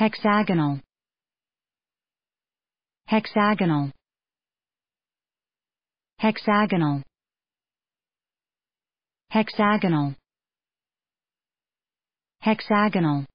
hexagonal hexagonal hexagonal hexagonal hexagonal